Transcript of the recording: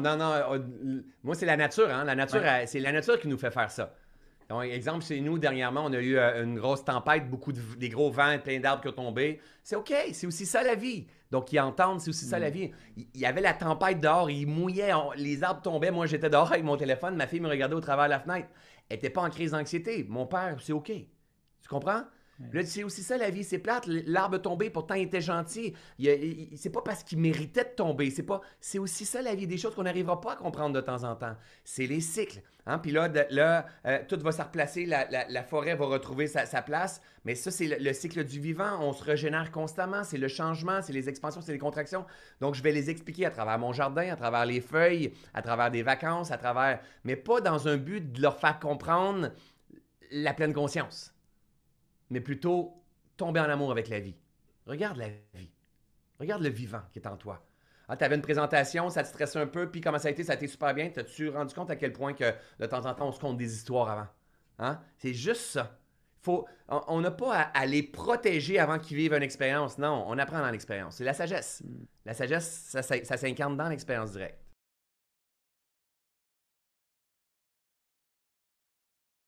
non, non. Euh, moi, c'est la nature. Hein? La nature, euh, c'est la nature qui nous fait faire ça. Donc, exemple, chez nous, dernièrement, on a eu euh, une grosse tempête, beaucoup de, des gros vents, plein d'arbres qui ont tombé. C'est OK, c'est aussi ça la vie. Donc, ils entendent, c'est aussi ça la mm. vie. Il y avait la tempête dehors, il mouillait, les arbres tombaient. Moi, j'étais dehors avec mon téléphone, ma fille me regardait au travers de la fenêtre. Elle n'était pas en crise d'anxiété. Mon père, c'est OK. Tu comprends? c'est aussi ça la vie, c'est plate. L'arbre tombé, pourtant, il était gentil. c'est pas parce qu'il méritait de tomber. C'est aussi ça la vie, des choses qu'on n'arrivera pas à comprendre de temps en temps. C'est les cycles. Hein. Puis là, euh, tout va se replacer, la, forêt va retrouver sa, place. Mais ça, c'est le, le, cycle du vivant. On se régénère constamment. C'est le changement, c'est les expansions, c'est les contractions. Donc, je vais les expliquer à travers mon jardin, à travers les feuilles, à travers des vacances, à travers. Mais pas dans un but de leur faire comprendre la pleine conscience mais plutôt tomber en amour avec la vie. Regarde la vie. Regarde le vivant qui est en toi. Ah, tu avais une présentation, ça te stressait un peu, puis comment ça a été, ça a été super bien. T'as-tu rendu compte à quel point que de temps en temps, on se compte des histoires avant? Hein? C'est juste ça. Faut, on n'a pas à, les protéger avant qu'ils vivent une expérience. Non, on apprend dans l'expérience. C'est la sagesse. Mm. La sagesse, ça s'incarne dans l'expérience directe.